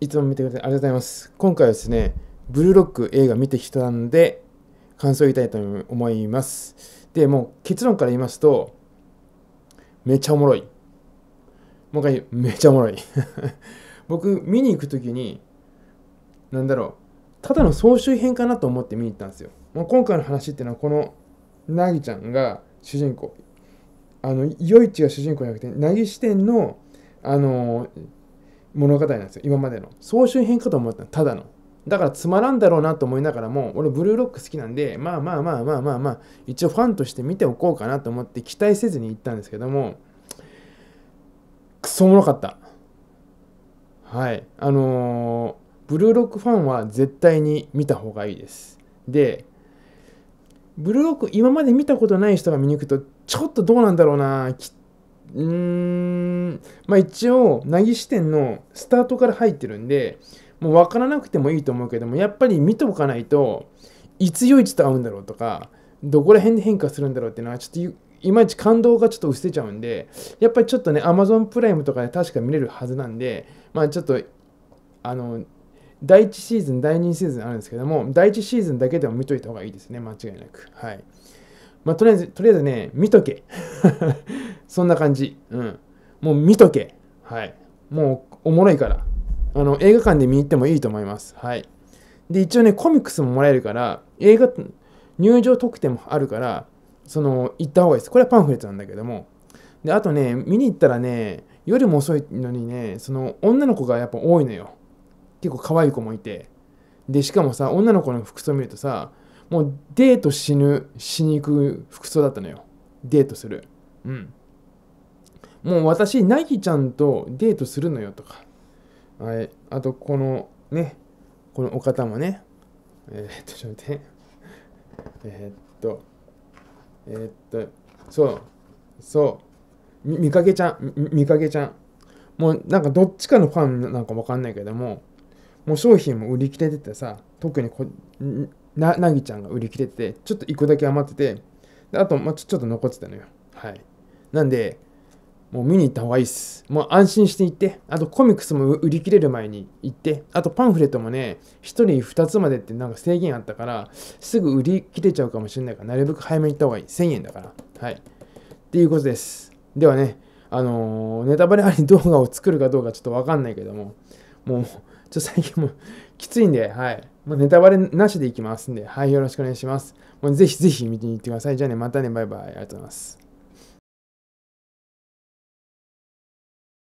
いつも見てください。ありがとうございます。今回はですね、ブルーロック映画見てきたんで、感想を言いたいと思います。で、もう結論から言いますと、めちゃおもろい。もう一回、めちゃおもろい。僕、見に行くときに、なんだろう、ただの総集編かなと思って見に行ったんですよ。もう今回の話っていうのは、この、なぎちゃんが主人公。あの、よいちが主人公じゃなくて、なぎ視点の、あのー物語なんですよ今までの総集編かと思ったただのだからつまらんだろうなと思いながらも俺ブルーロック好きなんでまあまあまあまあまあまあ一応ファンとして見ておこうかなと思って期待せずに行ったんですけどもクソおもろかったはいあのー、ブルーロックファンは絶対に見た方がいいですでブルーロック今まで見たことない人が見に行くとちょっとどうなんだろうなきうーん、まあ一応、なぎ支店のスタートから入ってるんで、もう分からなくてもいいと思うけども、やっぱり見とかないと、いついちと合うんだろうとか、どこら辺で変化するんだろうっていうのは、ちょっといまいち感動がちょっと薄れちゃうんで、やっぱりちょっとね、Amazon プライムとかで確か見れるはずなんで、まあちょっと、あの、第1シーズン、第2シーズンあるんですけども、第1シーズンだけでも見といた方がいいですね、間違いなく。はい。まあ、とりあえず、とりあえずね、見とけ。そんな感じ。うん。もう見とけ。はい。もうおもろいから。あの、映画館で見に行ってもいいと思います。はい。で、一応ね、コミックスももらえるから、映画、入場特典もあるから、その、行った方がいいです。これはパンフレットなんだけども。で、あとね、見に行ったらね、夜も遅いのにね、その、女の子がやっぱ多いのよ。結構可愛い子もいて。で、しかもさ、女の子の服装見るとさ、もうデート死ぬ、しに行く服装だったのよ。デートする。うん。もう私、ナギちゃんとデートするのよとか、はい、あと、このね、このお方もね、えー、っと、ちょっと待って、えー、っと、えー、っと、そう、そう、みかけちゃん、みかけちゃん、もうなんかどっちかのファンなんかわかんないけども、もう商品も売り切れててさ、特にこな、なぎちゃんが売り切れてて、ちょっと1個だけ余ってて、あと、まあ、ちょっと残ってたのよ。はい。なんで、もう見に行った方がいいっす。もう安心して行って、あとコミックスも売り切れる前に行って、あとパンフレットもね、1人2つまでってなんか制限あったから、すぐ売り切れちゃうかもしれないから、なるべく早めに行った方がいい。1000円だから。はい。っていうことです。ではね、あのー、ネタバレあり動画を作るかどうかちょっとわかんないけども、もう、ちょっと最近もきついんで、はい。もうネタバレなしで行きますんで、はい、よろしくお願いします。もうぜひぜひ見てみてください。じゃあね、またね、バイバイ。ありがとうございます。